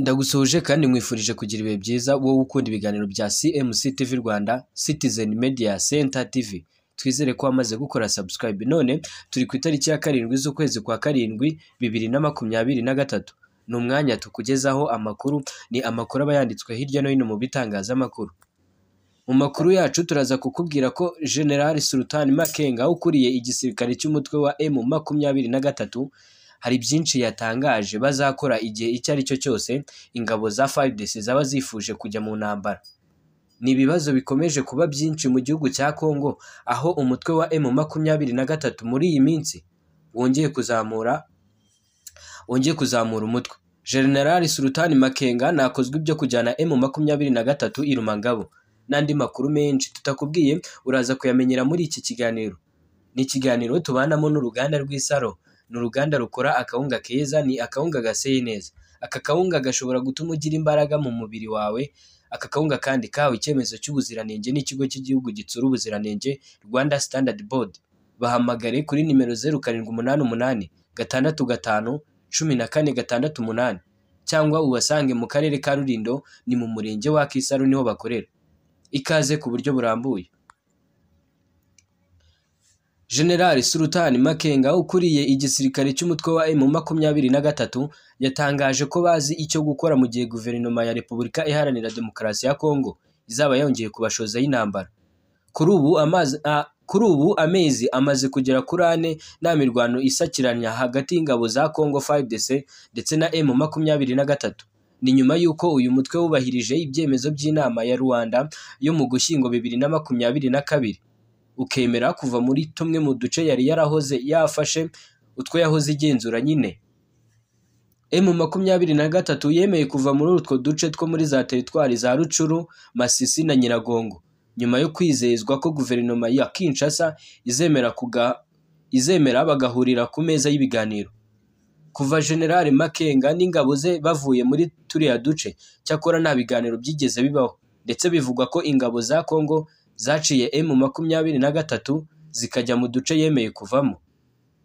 Ndagusuhuje kandi nkwifurije kugira ibihe byiza wowe ukunda ibiganiro bya CMC TV Rwanda Citizen Media Center TV twizere ko wamaze gukora subscribe none turi ku itariki ya karindwi z'ukwezi kwa karindwi bibiri na makumyabiri na gatatu ni umwanya tukugezaho amakuru ni amakuru aba yanditswe hirya no hino mu bitangazamakuru mu makuru yacu turaza kukubwira ko General Sultan Makenga ukuriye igisirikare cy'umutwe wa M makumyabiri na gatatu hari byinshi yatangaje bazakora igihe icyo ari cyo cyose ingabo za FARDC zaba zifuje kujya mu ntambara ni ibibazo bikomeje kuba byinshi mu gihugu cya Congo aho umutwe wa M makumyabiri na gatatu muri iyi minsi wongeye kuzamura wongeye kuzamura umutwe General Sultani Makenga nakozwe ibyo kujyana M makumyabiri na gatatu i Rumangabo n'andi makuru menshi tutakubwiye uraza kuyamenyera muri iki kiganiro ni ikiganiro tubanamo n'uruganda rw'isaro ni uruganda rukora akawunga keza ni akawunga gaseye neza aka kawunga gashobora gutuma ugira imbaraga mu mubiri wawe aka kawunga kandi kawe icyemezo cy'ubuziranenge n'ikigo cy'igihugu gitsura ubuziranenge Rwanda standard board bahamagare kuri nimero zeru karindwi umunani umunani gatandatu gatanu cumi na kane gatandatu umunani cyangwa ubasange mu karere ka Rulindo ni mu murenge wa Kisaro niho bakorera ikaze ku buryo burambuye General Sultan Makenga ukuriye igisirikare cy'umutwe wa makumyabiri na gatatu yatangaje ko bazi icyo gukora mu gihe guverinoma ya Repubulika Iharanira Demokarasi ya Kongo izaba yongeye kubashoza y'intambara. Kuri ubu amazi kuri ubu amezi amaze kugera kuri ane nta mirwano isakiranya hagati y'ingabo za Congo FARDC ndetse na makumyabiri na gatatu Ni nyuma y'uko uyu mutwe wubahirije ibyemezo by'inama ya Rwanda yo mu Gushyingo bibiri na makumyabiri na kabiri ukemera kuva muri tumwe mu duce yari yarahoze yafashe utwo yahoze igenzura nyine emu makumyabiri na gatatu yemeye kuva muri utwo duce two muri za teritwari za rucuru masisi na nyiragongo nyuma yo kwizezwa ko guverinoma ya kinshasa izemera kuga izemera bagahurira ku meza y'ibiganiro kuva generale makenga n'ingabo ze bavuye muri turiya duce cyakora nta biganiro byigeze bibaho ndetse bivugwa ko ingabo za kongo zaciye emu makumyabiri na gatatu zikajya mu duce yemeye kuvamo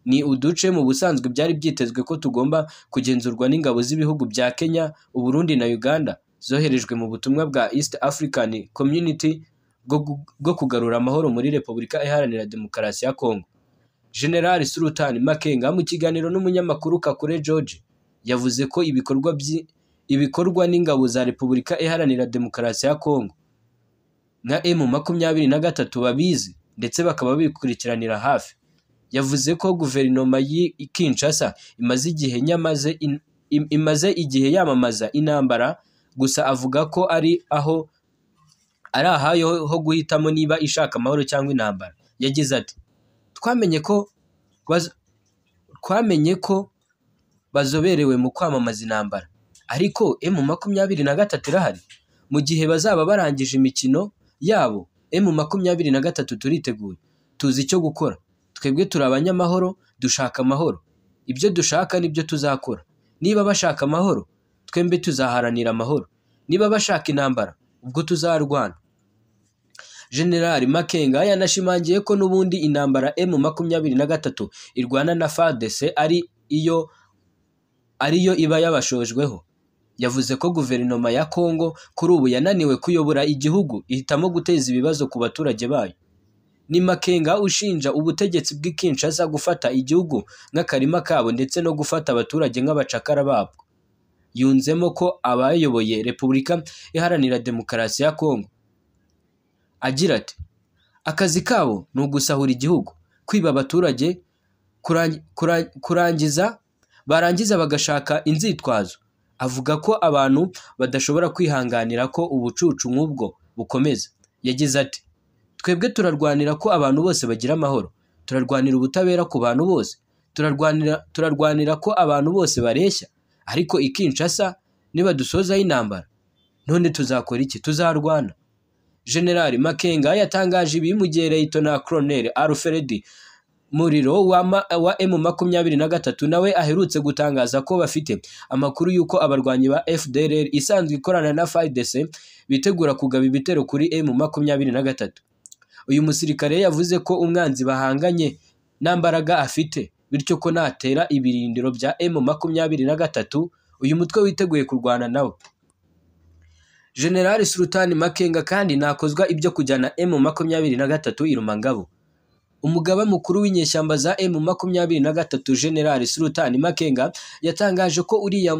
ni uduce mu busanzwe byari byitezwe ko tugomba kugenzurwa n'ingabo z'ibihugu bya Kenya Uburundi na Uganda zoherejwe mu butumwa bwa East African Community bwo kugarura amahoro muri Repubulika Iharanira Demokarasi ya Congo General Sultan Makenga mu kiganiro n'umunyamakuru Kakure George yavuze ko ibikorwa ibikorwa n'ingabo za Repubulika Iharanira Demokarasi ya Congo nka emu makumyabiri na gatatu babizi ndetse bakaba bikurikiranira hafi yavuze ko guverinoma y'i Kinshasa imaze igihe nyamaze imaze igihe yamamaza intambara gusa avuga ko ari aho ari ahayo ho guhitamo niba ishaka amahoro cyangwa intambara yagize ati twamenye ko twamenye ko bazoberewe mu kwamamaza intambara ariko emu makumyabiri na gatatu irahari mu gihe bazaba barangije imikino yabo emu eh, makumyabiri na gatatu turiteguye tuzi icyo gukora twebwe turi abanyamahoro dushaka amahoro ibyo dushaka nibyo tuzakora niba bashaka amahoro twembi tuzaharanira amahoro niba bashaka intambara ubwo tuzarwana generali makenga yanashimangiye ko n'ubundi intambara emu eh, makumyabiri na gatatu irwana na fadese ari iyo ari yo iba yabashojweho yavuze ko guverinoma ya Congo kuri ubu yananiwe kuyobora igihugu ihitamo guteza ibibazo ku baturage bayo ni Makenga ushinja ubutegetsi bw'i Kinshasa gufata igihugu nk'akarima kabo ndetse no gufata abaturage nk'abacakara babwo yunzemo ko abayoboye Repubulika Iharanira Demokarasi ya Congo agira ati akazi kabo ni ugusahura igihugu kwiba abaturage kurangiza barangiza bagashaka inzitwazo avuga ko abantu badashobora kwihanganira ko ubucucu nk'ubwo bukomeza yagize ati twebwe turarwanira ko abantu bose bagira amahoro turarwanira ubutabera ku bantu bose turarwanira turarwanira ko abantu bose bareshya ariko ikinshasa niba dusozaho intambara none tuzakora iki tuzarwana generali makenga yatangaje ibi mu gihe leyitona koroneri alfred muriro wa emu makumyabiri na gatatu nawe aherutse gutangaza ko bafite amakuru y'uko abarwanyi ba FDLR isanzwe ikorana na FARDC bitegura kugaba ibitero kuri emu makumyabiri na gatatu uyu musirikare yavuze ko umwanzi bahanganye nta mbaraga afite bityo ko natera ibirindiro bya emu makumyabiri na gatatu uyu mutwe witeguye kurwana nawo General Sultan makenga kandi nakozwa ibyo kujyana emu makumyabiri na gatatu irumangabo umugaba mukuru w'inyeshyamba za emu makumyabiri na gatatu generali sultani makenga yatangaje ko uriya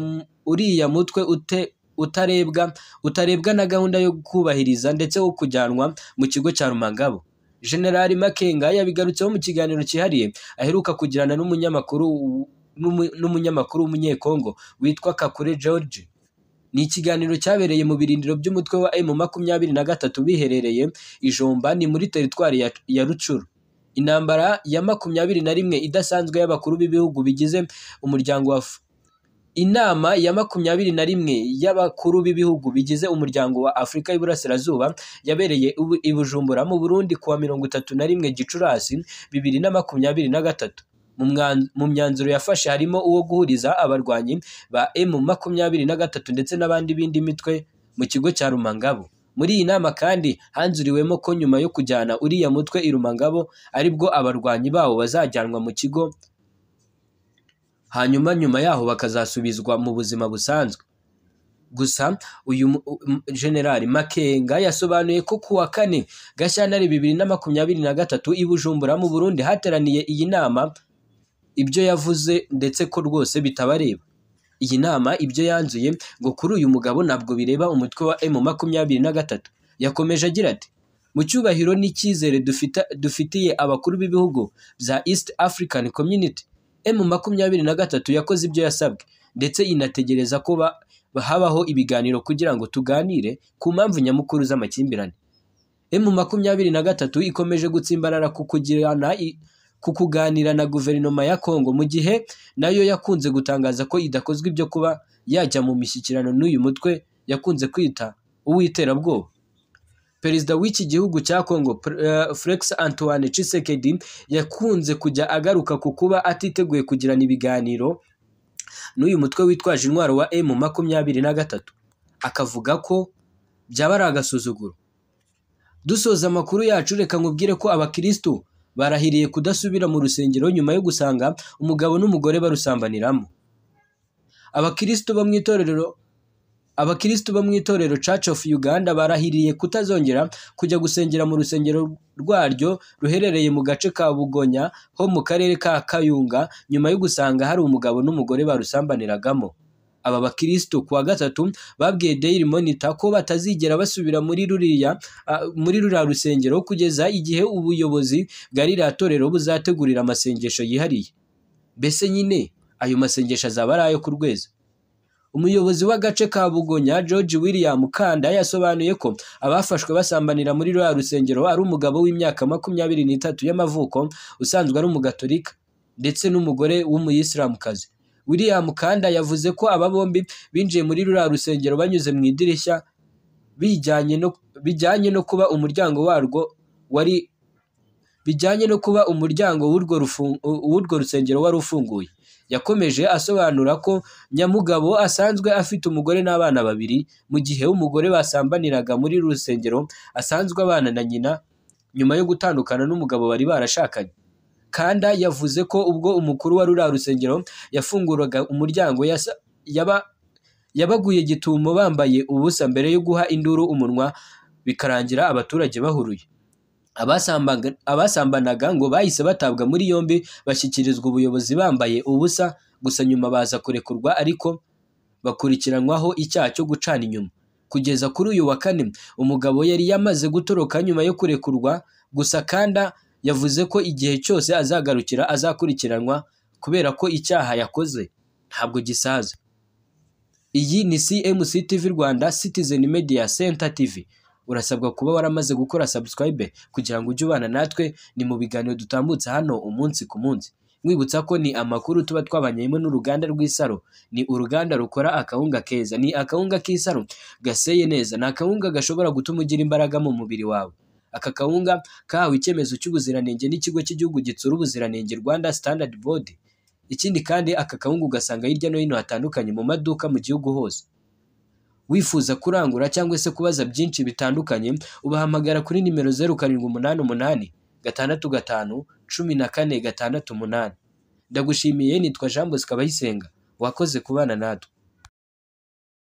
uriya mutwe ute utarebwa utarebwa na gahunda yo kubahiriza ndetse wo kujyanwa mu kigo cya Rumangabo generali makenga yabigarutseho mu kiganiro cyihariye aheruka kugirana n'umunyamakuru n'umunyamakuru w'umunyekongo witwa kakure george ni ikiganiro cyabereye mu birindiro by'umutwe wa emu makumyabiri na gatatu biherereye ijomba ni muri teritwari ya rucuru intambara ya makumyabiri na rimwe idasanzwe y'abakuru b'ibihugu bigize umuryango wa inama ya makumyabiri na rimwe y'abakuru b'ibihugu bigize umuryango wa afurika y'iburasirazuba yabereye i bujumbura mu burundi kuwa mirongo itatu na rimwe gicurasi bibiri na makumyabiri na gatatu mu myanzuro yafashe harimo uwo guhuriza abarwanyi ba emu makumyabiri na gatatu ndetse n'abandi bindi mitwe mu kigo cya rumangabo Muri iyi nama kandi hanzuriwemo ko nyuma yo kujyana uriya mutwe i Rumangabo aribwo abarwanyi babo bazajyanwa mu kigo hanyuma nyuma yaho bakazasubizwa mu buzima busanzwe. Gusa uyu um, General Makenga yasobanuye ko kuwa kane Gashyantare bibiri na makumyabiri na gatatu i Bujumbura mu Burundi hateraniye iyi nama ibyo yavuze ndetse ko rwose bitabareba. Iyi nama ibyo yanzuye ngo kuri uyu mugabo ntabwo bireba umutwe wa emu makumyabiri na gatatu yakomeje agira ati mu cyubahiro n'icyizere dufitiye abakuru b'ibihugu bya East African Community emu makumyabiri na gatatu yakoze ibyo yasabwe ndetse inategereza ko habaho ibiganiro kugira ngo tuganire ku mpamvu nyamukuru z'amakimbirane emu makumyabiri na gatatu ikomeje gutsimbarara ku kugirana ku kuganira na guverinoma ya Congo mu gihe nayo yakunze gutangaza ko idakozwe ibyo kuba yajya mu mishyikirano n'uyu mutwe yakunze kwita uw'iterabwoba perezida w'iki gihugu cya Congo Felix eh, Antoine Tshisekedi yakunze kujya agaruka ku kuba atiteguye kugirana ibiganiro n'uyu mutwe witwaje intwaro wa M makumyabiri na gatatu akavuga ko byaba ari agasuzuguro dusoza amakuru yacu reka nkubwire ko abakirisitu barahiriye kudasubira mu rusengero nyuma yo gusanga umugabo n'umugore barusambaniramo abakirisitu bo mu itorero abakirisitu bo mu itorero church of uganda barahiriye kutazongera kujya gusengera mu rusengero rwaryo ruherereye mu gace ka bugonya ho mu karere ka kayunga nyuma yo gusanga hari umugabo n'umugore barusambaniragamo aba bakirisitu ku gatatu babwiye Daily Monitor ko batazigera basubira muri ruriya muri ruriya rusengero kugeza igihe ubuyobozi bwa ririya torero buzategurira amasengesho yihariye mbese nyine ayo masengesho azaba ari ayo ku rweza umuyobozi w'agace ka bugonya george william kanda yasobanuye ko abafashwe basambanira muri ruriya rusengero ari umugabo w'imyaka makumyabiri n'itatu y'amavuko usanzwe ari umugatolika ndetse n'umugore w'umuyisilamukazi William Kanda yavuze ko aba bombi binjiye muri ruriya rusengero banyuze mu idirishya bijyanye no bijyanye no kuba umuryango warwo wari bijyanye no kuba umuryango w'urwo rusengero wari ufunguye yakomeje asobanura ko nyamugabo asanzwe afite umugore n'abana babiri mu gihe umugore basambaniraga muri rusengero asanzwe abana na nyina nyuma yo gutandukana n'umugabo bari barashakanye Kanda yavuze ko ubwo umukuru wa ruriya rusengero yafunguraga umuryango yaba yabaguye gitumo bambaye ubusa mbere yo guha induru umunwa bikarangira abaturage bahuruye abasambanaga ngo bahise batabwa muri yombi bashyikirizwa ubuyobozi bambaye ubusa gusa nyuma baza kurekurwa ariko bakurikiranwaho icyaha cyo gucana inyuma kugeza kuri uyu wa kane umugabo yari yamaze gutoroka nyuma yo kurekurwa gusa kanda yavuze ko igihe cyose azagarukira azakurikiranwa kubera ko icyaha yakoze ntabwo gisaza iyi ni cmc tv rwanda citizen media center tv urasabwa kuba waramaze gukora subscribe kugira ngo ujye ubana natwe ni mu biganiro dutambutse hano umunsi ku munsi mwibutsa ko ni amakuru tuba twabanyemo n'uruganda rw'isaro ni uruganda rukora akawunga keza ni akawunga k'isaro gaseye neza ni akawunga gashobora gutuma ugira imbaraga mu mubiri wawe Aka kawunga kahawe icyemezo cy'ubuziranenge n'ikigo cy'igihugu gitsura ubuziranenge Rwanda Standard Board. Ikindi kandi aka kawunga ugasanga hirya no hino hatandukanye mu maduka mu gihugu hose. Wifuza kurangura cyangwa se kubaza byinshi bitandukanye ubahamagara kuri nimero zeru karindwi umunani umunani gatandatu gatanu cumi na kane gatandatu umunani. Ndagushimiye nitwa Jean Bosco Abayisenga wakoze kubana natwe.